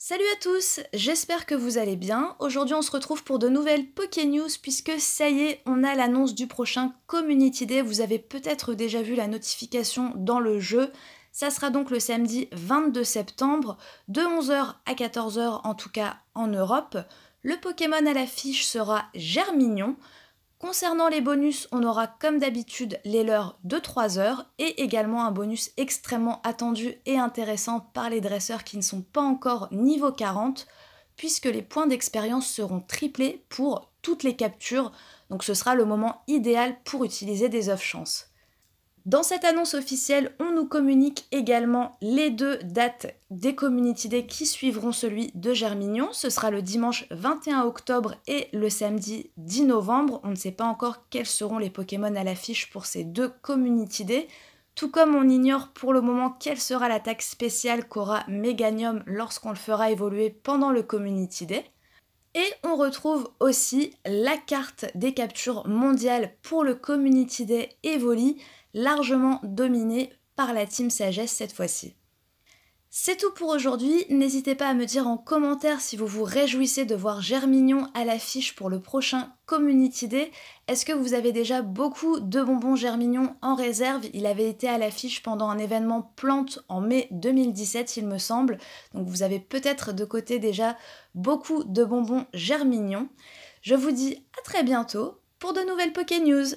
Salut à tous, j'espère que vous allez bien. Aujourd'hui on se retrouve pour de nouvelles Poké News puisque ça y est, on a l'annonce du prochain Community Day. Vous avez peut-être déjà vu la notification dans le jeu. Ça sera donc le samedi 22 septembre de 11h à 14h en tout cas en Europe. Le Pokémon à l'affiche sera Germignon. Concernant les bonus, on aura comme d'habitude les leurs de 3 heures et également un bonus extrêmement attendu et intéressant par les dresseurs qui ne sont pas encore niveau 40 puisque les points d'expérience seront triplés pour toutes les captures, donc ce sera le moment idéal pour utiliser des œufs chance. Dans cette annonce officielle, on nous communique également les deux dates des Community Day qui suivront celui de Germignon. Ce sera le dimanche 21 octobre et le samedi 10 novembre. On ne sait pas encore quels seront les Pokémon à l'affiche pour ces deux Community Day. Tout comme on ignore pour le moment quelle sera l'attaque spéciale qu'aura Meganium lorsqu'on le fera évoluer pendant le Community Day. Et on retrouve aussi la carte des captures mondiales pour le Community Day Evoli, largement dominée par la Team Sagesse cette fois-ci. C'est tout pour aujourd'hui, n'hésitez pas à me dire en commentaire si vous vous réjouissez de voir Germignon à l'affiche pour le prochain Community Day. Est-ce que vous avez déjà beaucoup de bonbons Germignon en réserve Il avait été à l'affiche pendant un événement plante en mai 2017 il me semble, donc vous avez peut-être de côté déjà beaucoup de bonbons Germignon. Je vous dis à très bientôt pour de nouvelles Poké News